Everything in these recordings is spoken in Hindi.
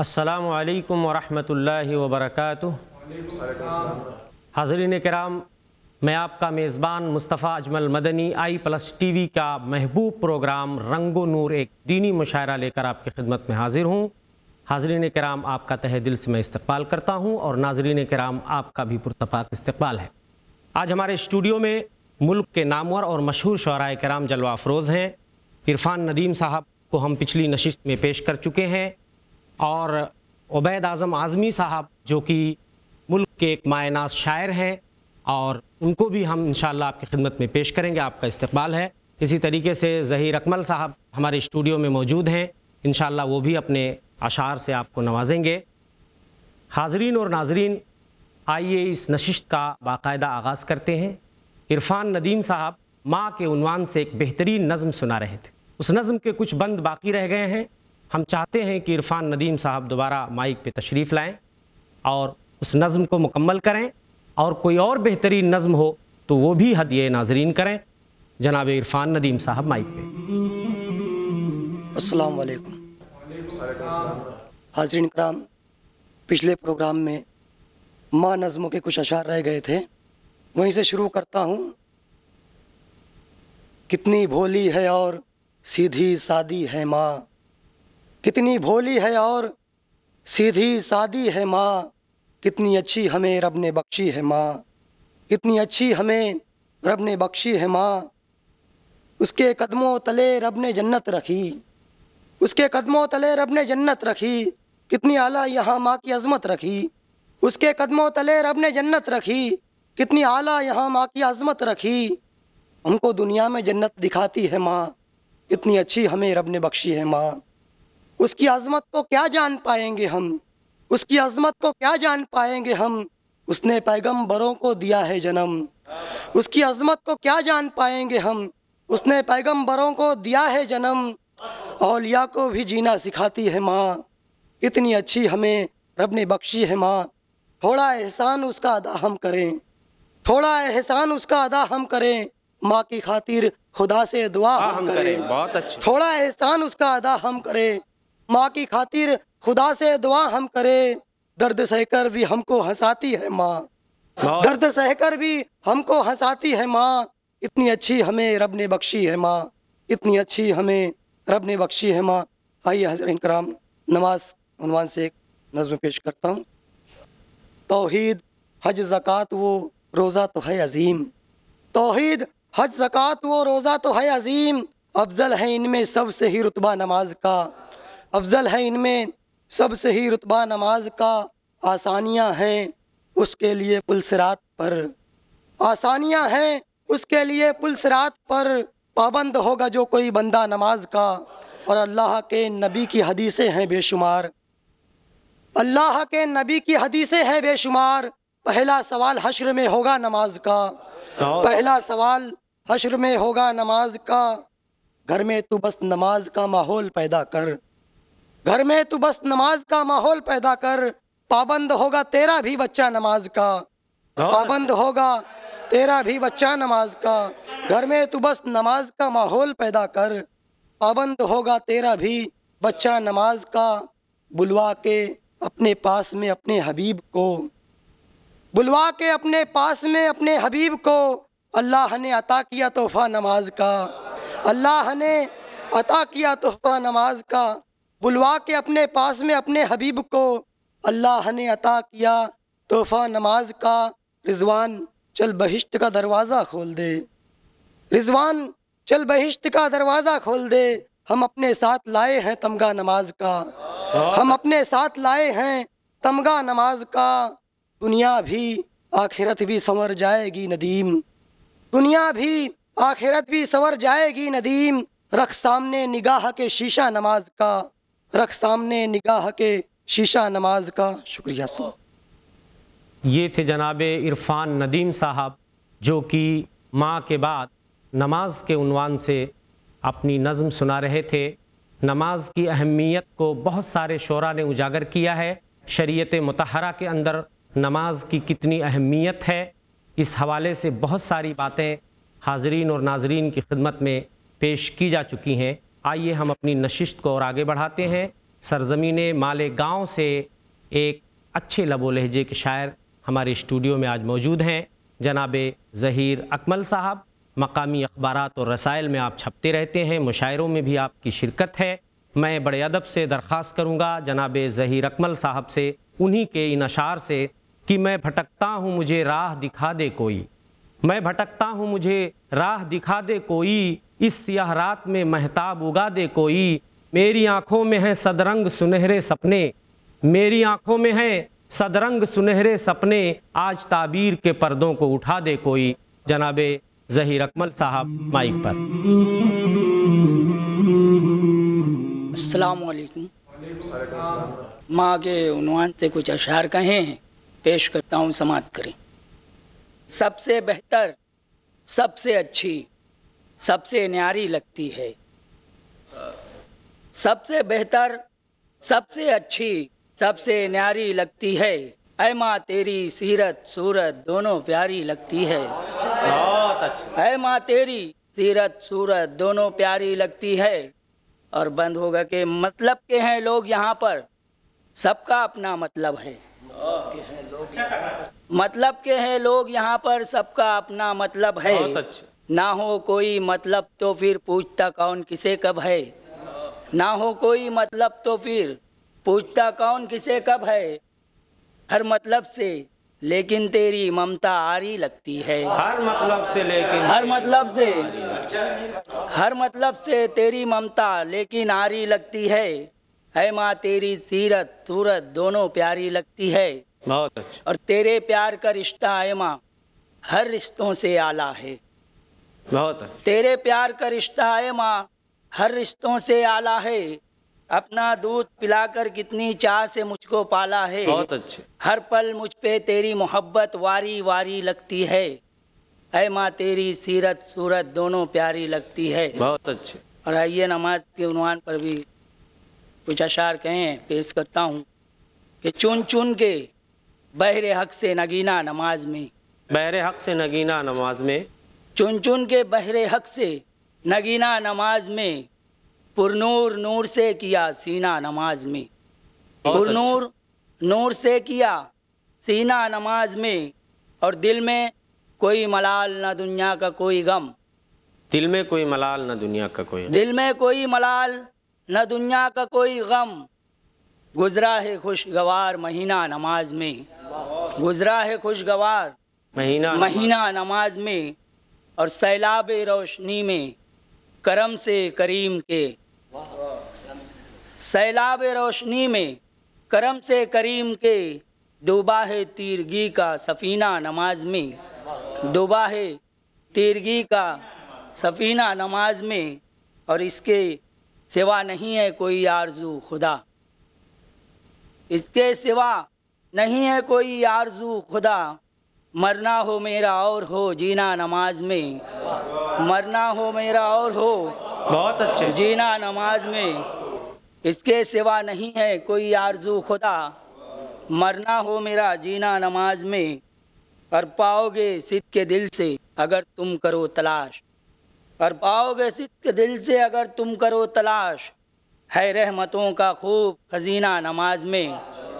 असलकम वरहमल वबरक हाजरीन कराम मैं आपका मेज़बान Mustafa Ajmal Madani I plus T V का महबूब प्रोग्राम रंगो नूर एक दीनी मुशायरा लेकर आपकी खिदमत में हाजिर हूँ हाजरीन कराम आपका तह दिल से मैं इस्तकबाल करता हूँ और नाजरीन कराम आपका भी पुरतफाक इस्तकबाल है आज हमारे स्टूडियो में मुल्क के नामवर और मशहूर शराय कराम जलवा अफरोज़ हैं इरफान नदीम साहब को हम पिछली नशिस्त में पेश कर चुके हैं और उबैद आज़म आज़मी साहब जो कि मुल्क के एक मायनास शायर हैं और उनको भी हम इन आपकी खिदमत में पेश करेंगे आपका इस्तबाल है इसी तरीके से जहीर अकमल साहब हमारे स्टूडियो में मौजूद हैं इन वो भी अपने अशार से आपको नवाजेंगे हाजरीन और नाजरीन आइए इस नशिश का बाकायदा आगाज़ करते हैं इरफान नदीम साहब माँ के उनवान से एक बेहतरीन नज़म सुना रहे थे उस नज़म के कुछ बंद बाकी रह गए हैं हम चाहते हैं कि इरफान नदीम साहब दोबारा माइक पे तशरीफ़ लाएं और उस नज़म को मुकम्मल करें और कोई और बेहतरीन नज़म हो तो वो भी हदिय नाजरीन करें जनाब इरफान नदीम साहब माइक पे अस्सलाम वालेकुम हाजरीन कराम पिछले प्रोग्राम में माँ नज़मों के कुछ अशार रह गए थे वहीं से शुरू करता हूँ कितनी भोली है और सीधी सादी है माँ कितनी भोली है और सीधी सादी है माँ कितनी अच्छी हमें रब ने बख्शी है माँ कितनी अच्छी हमें रब ने बख्शी है माँ उसके कदमों तले रब ने जन्नत रखी उसके कदमों तले रब ने जन्नत रखी कितनी आला यहाँ माँ की अजमत रखी उसके कदमों तले रब ने जन्नत रखी कितनी आला यहाँ माँ की अजमत रखी हमको दुनिया में जन्नत दिखाती है माँ कितनी अच्छी हमें रब ने बख्शी है माँ उसकी अजमत को क्या जान पाएंगे हम उसकी अजमत को क्या जान पाएंगे हम उसने पैगम्बरों को दिया है जन्म उसकी अजमत को क्या जान पाएंगे हम उसने पैगम्बरों को दिया है जन्म औलिया को भी जीना सिखाती है माँ इतनी अच्छी हमें रब ने बख्शी है माँ थोड़ा एहसान उसका अदा हम करें थोड़ा एहसान उसका अदा हम करें माँ की खातिर खुदा से दुआ हाँ, हम, हम करें, करें। बहुत अच्छा। थोड़ा एहसान उसका अदा हम करें माँ की खातिर खुदा से दुआ हम करें दर्द सहकर भी हमको हंसाती है माँ दर्द सहकर भी हमको हंसाती है माँ इतनी अच्छी हमें रब ने बख्शी है माँ इतनी अच्छी हमें रब ने बख्शी है माँ आइए हजरन कराम नमाज हनुमान से एक नज्म पेश करता हूँ तोहद हज जक़ात वो रोज़ा तो है अजीम तोहद हज ज़क़़त वो रोज़ा तो है अजीम अफजल है इनमें सबसे ही रुतबा नमाज का अफजल है इनमें सबसे ही रुतबा नमाज का आसानियाँ हैं उसके लिए पुलसरात पर आसानियाँ हैं उसके लिए पुलसरात पर पाबंद होगा जो कोई बंदा नमाज का और अल्लाह के नबी की हदीसें हैं बेशुमार अल्लाह के नबी की हदीसें हैं बेशुमार पहला सवाल हशर में होगा नमाज का पहला सवाल हशर में होगा नमाज का घर में तू बस नमाज का माहौल पैदा कर घर में तू बस नमाज का माहौल पैदा कर पाबंद होगा तेरा भी बच्चा नमाज का हाँ। पाबंद होगा तेरा भी बच्चा नमाज का घर में तू बस नमाज का माहौल पैदा कर पाबंद होगा तेरा भी बच्चा नमाज का बुलवा के अपने पास में अपने हबीब को बुलवा के अपने पास में अपने हबीब को अल्लाह ने अता किया तोहफ़ा नमाज का अल्लाह ने अता किया तोहफ़ा नमाज का बुलवा के अपने पास में अपने हबीब को अल्लाह ने अता किया तोहफ़ा नमाज का रिजवान चल बहिश्त का दरवाज़ा खोल दे रिजवान चल बहिश्त का दरवाज़ा खोल दे हम अपने साथ लाए हैं तमगा नमाज का हम अपने साथ लाए हैं तमगा नमाज का दुनिया भी आखिरत भी संवर जाएगी नदीम दुनिया भी आखिरत भी संवर जाएगी नदीम रख सामने निगाह के शीशा नमाज का रख सामने निगाह के शीशा नमाज का शुक्रिया सो ये थे जनाब इरफान नदीम साहब जो कि माँ के बाद नमाज के उनवान से अपनी नज़म सुना रहे थे नमाज की अहमियत को बहुत सारे शोरा ने उजागर किया है शरीयत मतहरा के अंदर नमाज की कितनी अहमियत है इस हवाले से बहुत सारी बातें हाजरीन और नाजरीन की खिदमत में पेश की जा चुकी हैं आइए हम अपनी नशिश्त को और आगे बढ़ाते हैं सरजमीन माले गांव से एक अच्छे लबो लहजे के शायर हमारे स्टूडियो में आज मौजूद हैं जनाब ज़हीर अकमल साहब मकामी अखबार और रसायल में आप छपते रहते हैं मुशायरों में भी आपकी शिरकत है मैं बड़े अदब से दरख्वास्त करूँगा जनाब ज़हीर अकमल साहब से उन्हीं के इन अशार से कि मैं भटकता हूँ मुझे राह दिखा दे कोई मैं भटकता हूँ मुझे राह दिखा दे कोई इस सियाह रात में महताब उगा दे कोई मेरी आंखों में है सदरंग सुनहरे सपने मेरी आंखों में है सदरंग सुनहरे सपने आज ताबीर के पर्दों को उठा दे कोई जनाबे जहीर अकमल साहब माइक पर माँ के उन्वान से कुछ अशार कहे हैं पेश करता हूँ समाप्त करें सबसे बेहतर सबसे अच्छी सबसे न्यारी लगती है सबसे बेहतर सबसे अच्छी सबसे न्यारी लगती है ऐ माँ तेरी सीरत सूरत दोनों प्यारी लगती है बहुत अच्छा ऐ माँ तेरी सीरत सूरत दोनों प्यारी लगती है और बंद होगा के मतलब के हैं लोग यहाँ पर सबका अपना मतलब है मतलब के हैं लोग यहाँ पर सबका अपना मतलब है बहुत अच्छा ना हो कोई मतलब तो फिर पूछता कौन किसे कब है ना हो कोई मतलब तो फिर पूछता कौन किसे कब है हर मतलब से लेकिन तेरी ममता आरी लगती है हर मतलब से लेकिन हर मतलब से हर मतलब से तेरी ममता लेकिन आरी लगती है है माँ तेरी सीरत सूरत दोनों प्यारी लगती है बहुत अच्छा और तेरे प्यार का रिश्ता है माँ हर रिश्तों से आला है बहुत तेरे प्यार का रिश्ता है माँ हर रिश्तों से आला है अपना दूध पिलाकर कितनी चाह से मुझको पाला है बहुत अच्छे हर पल मुझ पे तेरी मोहब्बत वारी वारी लगती है ऐ माँ तेरी सीरत सूरत दोनों प्यारी लगती है बहुत अच्छे और आइए नमाज के उन्वान पर भी कुछ अशार कहें पेश करता हूँ कि चुन चुन के बहरे हक से नगीना नमाज में बहरे हक से नगीना नमाज में चुन चुन के बहरे हक से नगीना नमाज में पुरनूर नूर से किया सीना नमाज में अच्छा। पुरनूर नूर से किया सीना नमाज में और दिल में कोई मलाल ना दुनिया का कोई गम दिल में कोई मलाल ना दुनिया का कोई दिल में कोई मलाल ना दुनिया का कोई गम गुजरा है खुशगवार महीना नमाज में गुजरा है खुशगवार महीना महीना नमाज में और सैलाब रोशनी में करम से करीम के सैलाब रोशनी में करम से करीम के डूबा है तीरगी का सफ़ीना नमाज में डूबा है तीरगी का सफ़ीना नमाज में और इसके सिवा नहीं है कोई आरजू खुदा इसके सिवा नहीं है कोई आरजू खुदा मरना हो मेरा और हो जीना नमाज में मरना हो मेरा और हो बहुत अच्छे जीना नमाज में इसके सिवा नहीं है कोई आरजू खुदा मरना हो मेरा जीना नमाज में और पाओगे सिद के दिल से अगर तुम करो तलाश और पाओगे सिद के दिल से अगर तुम करो तलाश है रहमतों का खूब खजीना नमाज में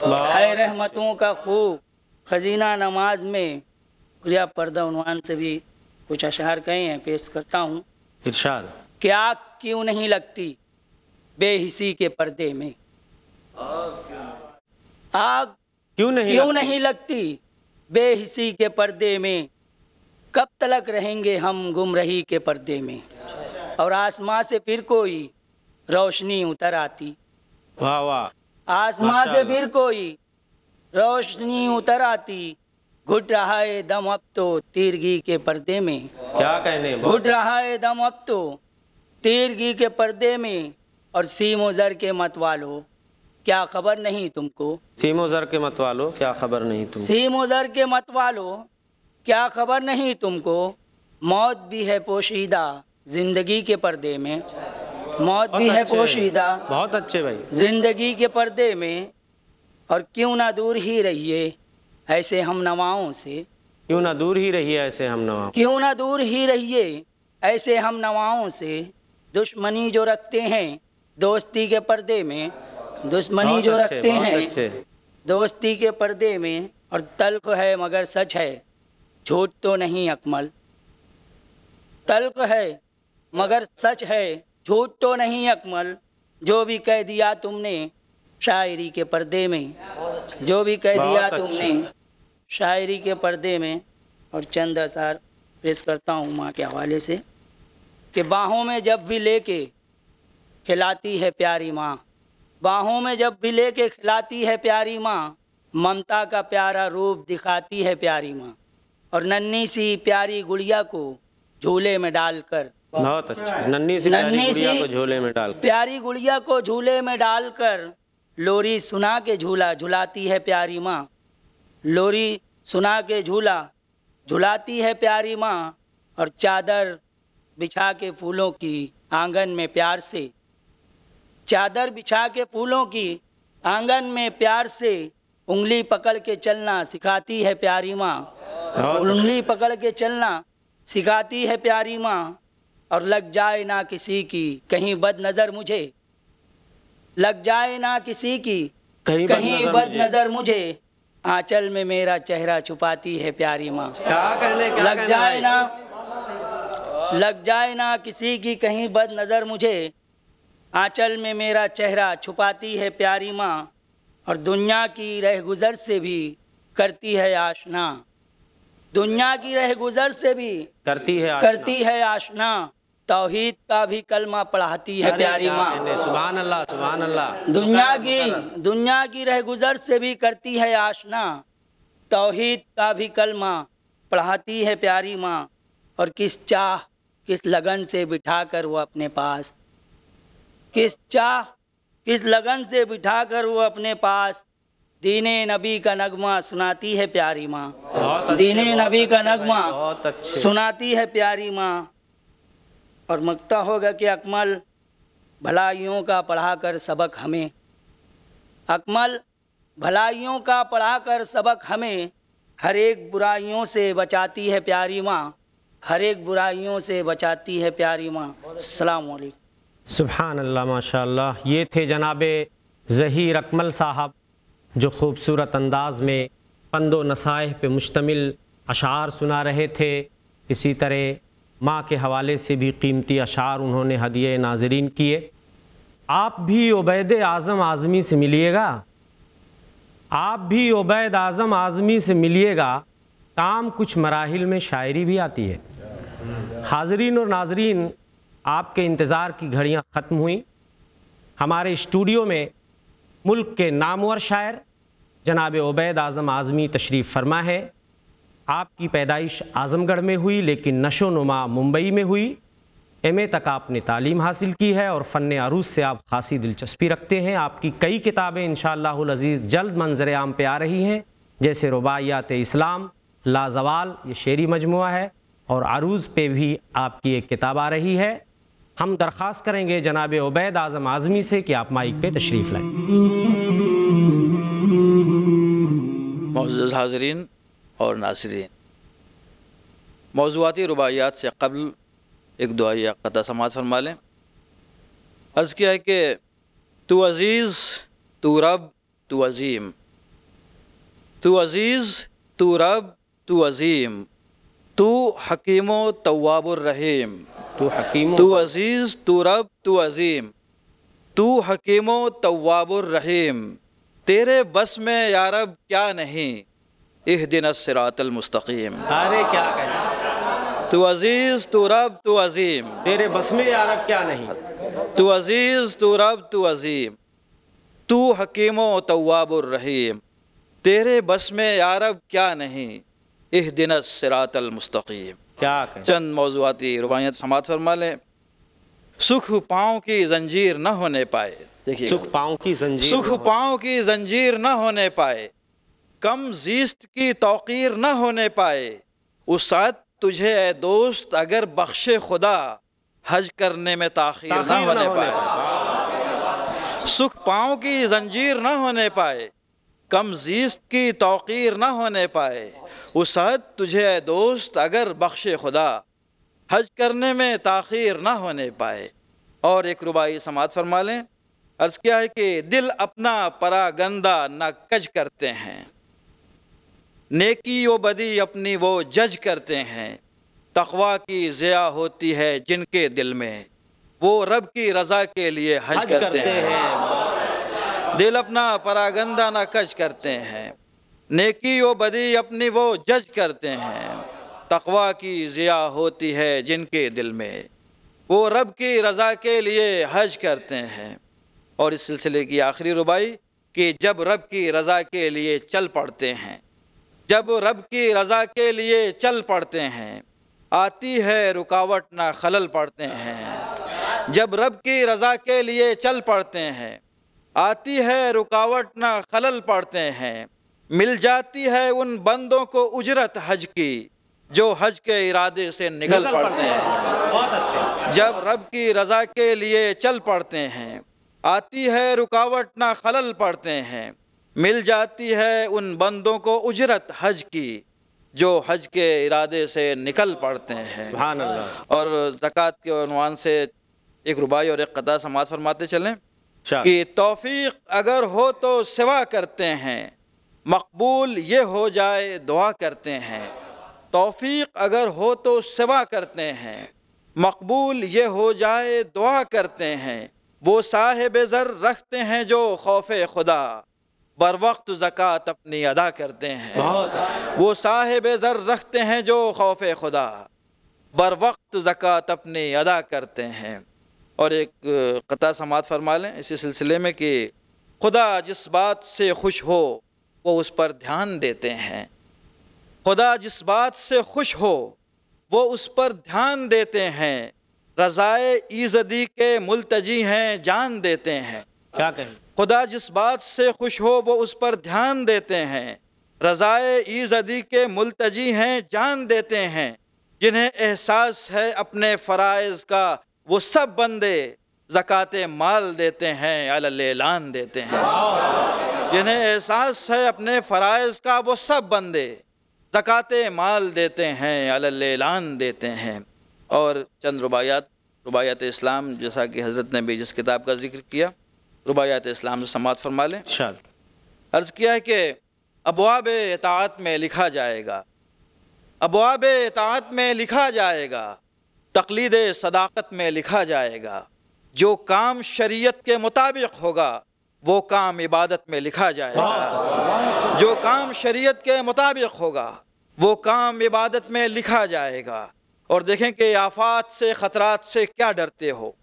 है रहमतों का खूब खजीना नमाज में या पर्दा उन्वान से भी कुछ अशहार कहे हैं पेश करता हूँ इरशाद क्या क्यों नहीं लगती बेहिसी के पर्दे में आग क्यों नहीं क्यों लगती? नहीं लगती बेहिसी के पर्दे में कब तलक रहेंगे हम गुमरही के पर्दे में और आसमां से फिर कोई रोशनी उतर आती वाह वाह आसमां से फिर कोई रोशनी उतर आती घुट रहा है दम अब तो तीरगी के पर्दे में क्या कहने घुट रहा है दम अब तो तीरगी के पर्दे में और सीमो जर के मत वालो क्या खबर नहीं तुमको सीमो जर के मत वालो क्या खबर नहीं तुम सीमो जर के मतवालो क्या खबर नहीं तुमको मौत भी है पोशीदा जिंदगी के पर्दे में मौत भी है पोशीदा बहुत अच्छे भाई जिंदगी के पर्दे में और क्यों ना दूर ही रहिए ऐसे हम नवाओं से क्यों ना दूर ही रहिए ऐसे हम नवाओं क्यों ना दूर ही रहिए ऐसे हम नवाओं से दुश्मनी जो रखते हैं दोस्ती के पर्दे में दुश्मनी जो रखते हैं दोस्ती के पर्दे में और तल्ख है मगर सच है झूठ तो नहीं अकमल तल्ख है मगर सच है झूठ तो नहीं अकमल जो भी कह दिया तुमने शायरी के पर्दे में जो भी कह दिया तुमने शायरी के पर्दे में और चंद असार पेश करता हूँ माँ के हवाले से कि बाहों में जब भी लेके खिलाती है प्यारी माँ बाहों में जब भी लेके खिलाती है प्यारी माँ ममता का प्यारा रूप दिखाती है प्यारी माँ और नन्ही सी प्यारी गुड़िया को झूले में डालकर बहुत अच्छा नन्ही सी नन्ही सी झूले में डाल प्यारी गुड़िया को झूले में डालकर लोरी सुना के झूला झुलाती है प्यारी माँ लोरी सुना के झूला झुलाती है प्यारी माँ और चादर बिछा के फूलों की आंगन में प्यार से चादर बिछा के फूलों की आंगन में प्यार से उंगली पकड़ के चलना सिखाती है प्यारी माँ हाँ। उंगली पकड़ के चलना सिखाती है प्यारी माँ और लग जाए ना किसी की कहीं बद नज़र मुझे लग जाए ना किसी की कहीं, कहीं बद नजर मुझे आंचल में मेरा चेहरा छुपाती है प्यारी माँ क्या कहने क्या लग जाए ना लग जाए ना किसी की कहीं बद नज़र मुझे आंचल में मेरा चेहरा छुपाती है प्यारी माँ और दुनिया की रह गुज़र से भी करती है आशना दुनिया की रह गुज़र से भी करती है करती है आशना तोहहीद का भी कलमा पढ़ाती है प्यारी माँ सुबह अल्लाह सुबह अल्लाह दुनिया तो की दुनिया की रह गुजर से भी करती है आशना तोहहीद का भी कलमा पढ़ाती है प्यारी माँ और किस चाह किस लगन से बिठा कर वो अपने पास किस चाह किस लगन से बिठा कर वो अपने पास दीने नबी का नगमा सुनाती है प्यारी माँ दीन नबी का नगमा सुनाती है प्यारी माँ और मगता होगा कि अकमल भलाइयों का पढ़ाकर सबक हमें अकमल भलाइयों का पढ़ाकर सबक हमें हर एक बुराइयों से बचाती है प्यारी माँ हर एक बुराइयों से बचाती है प्यारी माँ सलामकुम सुबहान अल्लाह माशा ये थे जनाब जहीर अकमल साहब जो खूबसूरत अंदाज में पंदो नसाह पे मुश्तमिल अशार सुना रहे थे इसी तरह माँ के हवाले से भी कीमती अशार उन्होंने हदिय नाजरीन किए आप भी उबैद आज़म आज़मी से मिलिएगा आप भी उबैद आज़म आज़मी से मिलिएगा काम कुछ मराहल में शायरी भी आती है हाजरीन और नाजरीन आपके इंतज़ार की घड़ियाँ ख़त्म हुई हमारे स्टूडियो में मुल्क के नामवर शायर जनाब उबैद आज़म आज़मी तशरीफ़ फरमा है आपकी पैदाइश आज़मगढ़ में हुई लेकिन नशो नुमा मुंबई में हुई एम तक आपने तालीम हासिल की है और फ़न आरूज़ से आप खासी दिलचस्पी रखते हैं आपकी कई किताबें इन शज़ीज़ जल्द मंजर आम पे आ रही हैं जैसे रुबायात इस्लाम लाजवाल ये शेरी मजमु है और आरूज़ पे भी आपकी एक किताब आ रही है हम दरख्वास्त करेंगे जनाब उबैद आज़म आज़मी से कि आप माइक पे तशरीफ़ लाएँ हाजरीन और नासरीन मौजूदी रुबायात से कबल एक दुआई क़त समात फरमा लें अर्ज़ किया है कि तो अज़ीज़ तो रब तो अज़ीम तो अज़ीज़ तो रब तो अज़ीम तो हकीम तवाबुलरहीम तो हकीम तो अज़ीज़ तो रब तो अज़ीम तो हकीम तवाबुलरहीम तेरे बस में यारब क्या नहीं इह दिन सिरातल मुस्तकीम अरे क्या कहें तो अजीज़ तो रब तो अजीम तेरे बस में यार अब क्या नहीं तो अजीज़ तो रब तो अजीम तू हकीम तवाबुररहीम तेरे बस में यारब क्या नहीं इह दिन सिरातल मुस्तकीम क्या कहें? चंद मौजूदी रुबायत समात फरमा लें सुख पाँव की जंजीर न होने पाए देखिए सुख पाँव की जंजीर सुख पाँव की जंजीर न होने पाए कम जीस्त की तोक़ीर न होने पाए उस साथ तुझे ए दोस्त अगर बख्श खुदा हज करने में ताखिर न होने पाए सुख पाँव की जंजीर न होने पाए कम जीस्त की तोक़ीर न होने पाए उस तुझे ए दोस्त अगर बख्श खुदा हज करने में ताखिर न होने पाए और एक रुबाई समात फरमा लें अर्ज़ किया है कि दिल अपना परागंदा न कज करते हैं नेकी व बदी अपनी वो जज करते हैं तकवा की ज़िया होती है जिनके दिल में वो रब की रज़ा के लिए हज, हज करते, करते हैं दिल अपना परागंदा ना कज करते हैं नेकी व बदी अपनी वो जज करते हैं तकवा की ज़िया होती है जिनके दिल में वो रब की रज़ा के लिए हज करते हैं और इस सिलसिले की आखिरी रुबाई कि जब रब की रज़ा के लिए चल पड़ते हैं जब रब की रज़ा के लिए चल पड़ते हैं आती है रुकावट ना खलल पड़ते हैं जब रब की रज़ा के लिए चल पड़ते हैं आती है रुकावट ना खलल पड़ते हैं मिल जाती है उन बंदों को उजरत हज की जो हज के इरादे से निकल पड़ते हैं जब रब की रज़ा के लिए चल पड़ते हैं आती है रुकावट ना खलल पड़ते हैं मिल जाती है उन बंदों को उजरत हज की जो हज के इरादे से निकल पड़ते हैं और जक़ात के अनवान से एक रुबाई और एक कदा समाज फरमाते चलें अच्छा। कि तोफ़ी अगर हो तो सेवा करते हैं मकबूल ये हो जाए दुआ करते हैं तोफीक अगर हो तो सेवा करते हैं मकबूल ये हो जाए दुआ करते हैं वो साहेब ज़र रखते हैं जो खौफ खुदा बर वक्त ज़क़़त अपनी अदा करते हैं वो साहिब ज़र रखते हैं जो खौफ खुदा बर वक्त ज़क़़त अपनी अदा करते हैं और एक क़ता समात फरमा लें इसी सिलसिले में कि खुदा जिस बात से खुश हो वो उस पर ध्यान देते हैं खुदा जिस बात से खुश हो वो उस पर ध्यान देते हैं रज़ाए ईजदी के मुलतजी हैं जान देते हैं क्या कहें खुदा जिस बात से खुश हो वो उस पर ध्यान देते हैं रज़ाए ईजदी के मुलतजी हैं जान देते हैं जिन्हें एहसास है अपने फ़रज़ का वो सब बंदे ज़क़़त माल देते हैं अलान देते हैं जिन्हें एहसास है अपने फ़रज़ का वो सब बंदे ज़क़़त माल देते हैं अलान देते हैं और चंद रुबायात रुबायात इस्लाम जैसा कि हज़रत ने भी जिस किताब का जिक्र किया रुबायात इस्लाम से समात फरमा लें अर्ज़ किया है कि अबवाब एतात में लिखा जाएगा अबवाब एतात में लिखा जाएगा तकलीद सदाकत में लिखा जाएगा जो काम शरीयत के मुताबिक होगा वो काम इबादत में लिखा जाएगा जो काम शरीयत के मुताबिक होगा वो काम इबादत में लिखा जाएगा और देखें कि आफात से ख़तरात से क्या डरते हो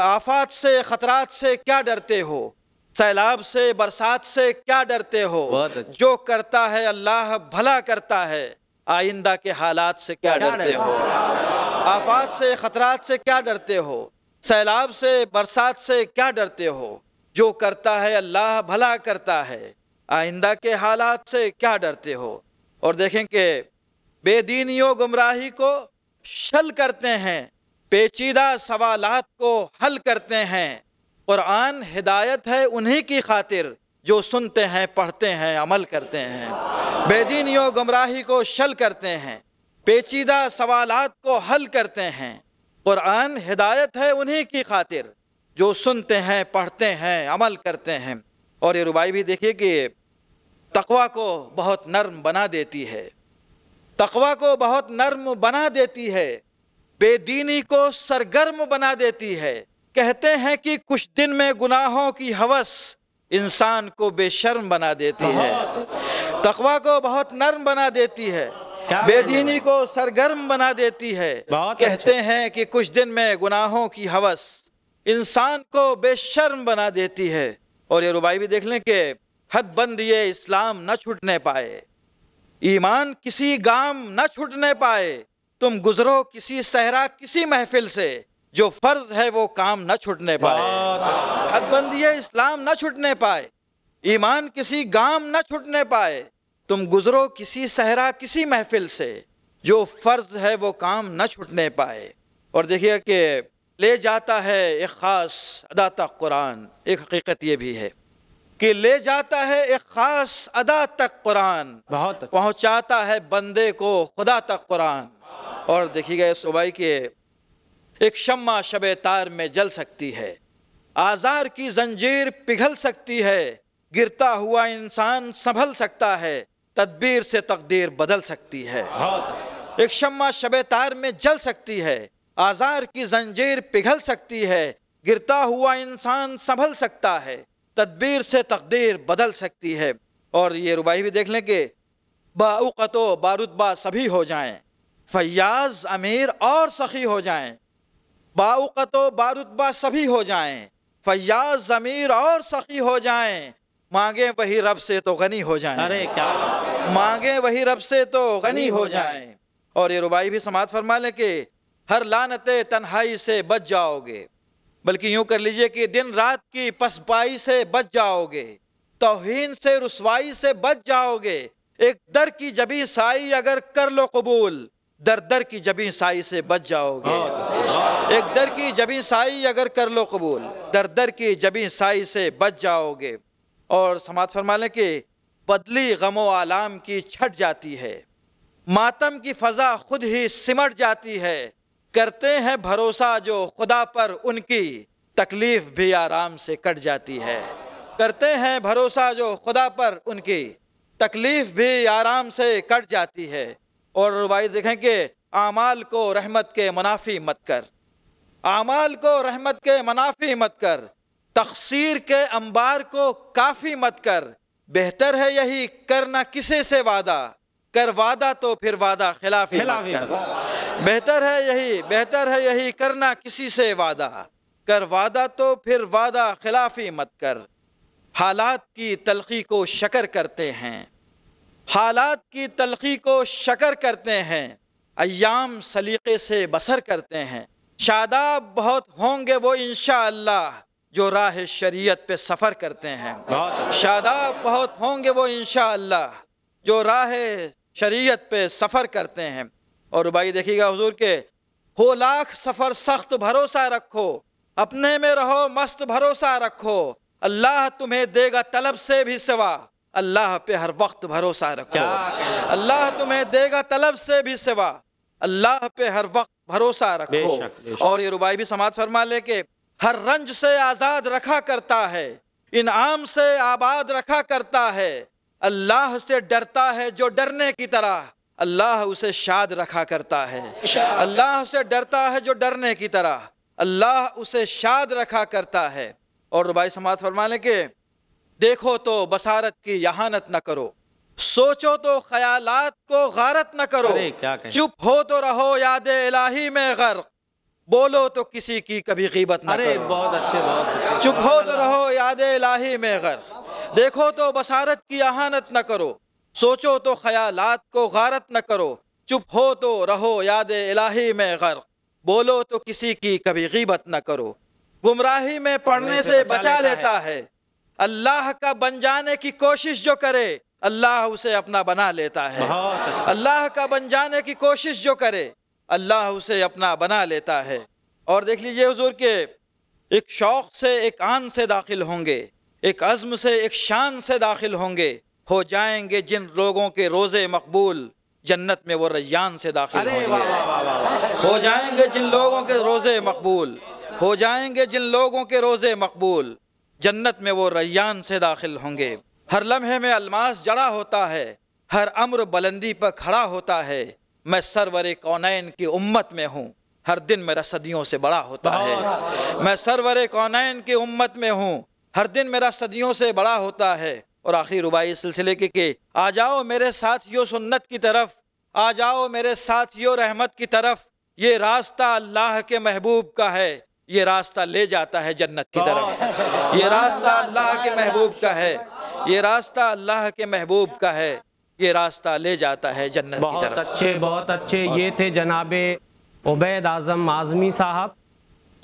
आफात से खतरात से क्या डरते हो सैलाब से बरसात से क्या डरते हो अच्छा। जो करता है अल्लाह भला करता है आइंदा के हालात से क्या डरते हो आफात से खतरात से क्या डरते हो सैलाब से बरसात से क्या डरते हो जो करता है अल्लाह भला करता है आइंदा के हालात से क्या डरते हो और देखें कि बेदीनियों गुमराही को शल करते हैं पेचीदा सवाल को हल करते हैं क़ुरान हिदायत है उन्हीं की खातिर जो सुनते हैं पढ़ते हैं अमल करते हैं बेदीनियों गमराही को शल करते हैं पेचीदा सवाल को हल करते हैं क़ुरान हिदायत है उन्हीं की खातिर जो सुनते हैं पढ़ते हैं अमल करते हैं और ये रुबाई भी देखिए कि तकवा को बहुत नर्म बना देती है तकवा को बहुत नर्म बना देती है बेदीनी को सरगर्म बना देती है कहते हैं कि कुछ दिन में गुनाहों की हवस इंसान को बेशर्म बना देती है तकवा को बहुत नर्म बना देती है बेदीनी को सरगर्म बना देती है कहते हैं कि कुछ दिन में गुनाहों की हवस इंसान को बेशर्म बना देती है और ये रुबाई भी देख लें कि हद बंद ये इस्लाम न छूटने पाए ईमान किसी गाम न छूटने पाए तुम गुजरो किसी सहरा किसी महफिल से जो फर्ज है वो काम न छुटने पाए हदबंदी इस्लाम न छुटने पाए ईमान किसी गाम न छुटने पाए तुम गुजरो किसी सहरा किसी महफिल से जो फ़र्ज है वो काम न छुटने पाए और देखिए कि ले जाता है एक ख़ास अदा तक कुरान एक हकीकत ये भी है कि ले जाता है एक ख़ास अदा तक कुरान बहुत पहुंचाता है बंदे को खुदा तक कुरान और देखिएगा इस उबाई के एक शम्मा शब तार में जल सकती है आज़ार की जंजीर पिघल सकती है गिरता हुआ इंसान संभल सकता है तदबीर से तकदीर बदल सकती है एक शम्मा शब तार में जल सकती है आज़ार की जंजीर पिघल सकती है गिरता हुआ इंसान संभल सकता है तदबीर से तकदीर बदल सकती है और ये रुबाई भी देख लें कि बाउकत बारुतबा सभी हो जाएं फयाज अमीर और सखी हो जाएं बाउकत बारुतबा सभी हो जाएं फयाज अमीर और सखी हो जाएं मांगे वही रब से तो गनी हो जाएं अरे क्या मांगे वही रब से तो गनी हो जाएं और ये रुबाई भी समात फरमा लें कि हर लानत तन्हाई से बच जाओगे बल्कि यूं कर लीजिए कि दिन रात की पसपाई से बच जाओगे तोहन से रसवाई से बच जाओगे एक दर की जबी साई अगर कर लो कबूल दर दर की जबी साई से बच जाओगे एक दर की जबी साई अगर कर लो कबूल दर दर की जबी साई से बच जाओगे और समात फरमा लें कि बदली गमो आलाम की छट जाती है मातम की फ़जा खुद ही सिमट जाती है करते हैं भरोसा जो खुदा पर उनकी तकलीफ़ भी आराम से कट जाती है करते हैं भरोसा जो खुदा पर उनकी तकलीफ़ भी आराम से कट जाती है और रवायत देखें कि आमाल को रहमत के मुनाफी मत कर आमाल को रहमत के मुनाफी मत कर तकसीर के अंबार को काफ़ी मत कर बेहतर है यही करना किसी से वादा कर वादा तो फिर वादा खिलाफी खिलाफी मत कर बेहतर है यही बेहतर है यही करना किसी से वादा कर वादा तो फिर वादा खिलाफी मत कर हालात की तलखी को शकर करते हैं हालात की तलखी को शकर करते हैं अयाम सलीके से बसर करते हैं शादाब बहुत होंगे वो इन जो राह शरीयत पे सफ़र करते हैं शादाब बहुत होंगे वो इन जो राह शरीयत पे सफ़र करते हैं और भाई देखिएगा हजूर के हो लाख सफ़र सख्त भरोसा रखो अपने में रहो मस्त भरोसा रखो अल्लाह तुम्हें देगा तलब से भी सिवा अल्लाह पे हर वक्त भरोसा रखो अल्लाह तुम्हें देगा तलब से भी सिवा अल्लाह पे हर वक्त भरोसा रखो बेशक, बेशक। और ये रुबाई भी समाज फरमा ले के हर रंज से आज़ाद रखा करता है इनाम से आबाद रखा करता है अल्लाह से डरता है जो डरने की तरह अल्लाह उसे शाद रखा करता है अल्लाह से डरता है जो डरने की तरह अल्लाह उसे शाद रखा करता है और रुबाई समाज फरमा के देखो तो बसारत की यहानत न करो सोचो तो ख्यालात को गारत न करो चुप हो तो रहो याद इलाही में गर्क बोलो तो किसी की कभी कीमत न करो बहुत अच्छे बहुत चुप हो तो रहो याद इलाही में गर्क देखो तो बसारत की यहानत न करो सोचो तो ख्यालात को गारत न करो चुप हो तो रहो याद इलाही में गर्क बोलो तो किसी की कभी कीमत न करो गुमराही में पढ़ने से बचा लेता है अल्लाह का बन जाने की कोशिश जो करे अल्लाह उसे अपना बना लेता है अच्छा। अल्लाह का बन जाने की कोशिश जो करे अल्लाह उसे अपना बना लेता है और देख लीजिए हजूर के एक शौक़ से एक आन से दाखिल होंगे एक अज़म से एक शान से दाखिल होंगे हो जाएंगे जिन लोगों के रोज़े मकबूल जन्नत में वो रैयान से दाखिल होंगे हो जाएंगे जिन लोगों के रोज़े मकबूल हो जाएंगे जिन लोगों के रोज़े मकबूल जन्नत में वो रैयान से दाखिल होंगे हर लम्हे में अलमास जड़ा होता है हर अम्र बुलंदी पर खड़ा होता है मैं सरवर कौनैन की उम्मत में हूँ हर दिन मेरा सदियों से बड़ा होता है मैं सरवर कौनैन की उम्मत में हूँ हर दिन मेरा सदियों से बड़ा होता है और आखिरी रुबाई सिलसिले के, के आ जाओ मेरे साथियों सुन्नत की तरफ आ जाओ मेरे साथियों रहमत की तरफ ये रास्ता अल्लाह के महबूब का है ये रास्ता ले जाता है जन्नत की तरफ ये रास्ता अल्लाह के महबूब का है ये रास्ता अल्लाह के महबूब का है ये रास्ता ले जाता है जन्नत बहुत की तरफ अच्छे बहुत अच्छे ये थे जनाब उबैद आज़म आज़मी साहब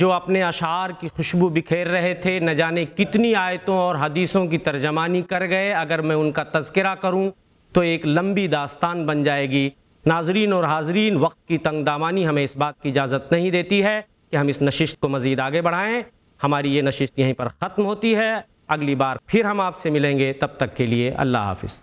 जो अपने अशार की खुशबू बिखेर रहे थे न जाने कितनी आयतों और हदीसों की तर्जमानी कर गए अगर मैं उनका तस्करा करूँ तो एक लंबी दास्तान बन जाएगी नाजरीन और हाजरीन वक्त की दामानी हमें इस बात की इजाज़त नहीं देती है कि हम इस नशिश को मज़ीद आगे बढ़ाएं हमारी ये नशिश यहीं पर ख़त्म होती है अगली बार फिर हम आपसे मिलेंगे तब तक के लिए अल्लाह हाफिज़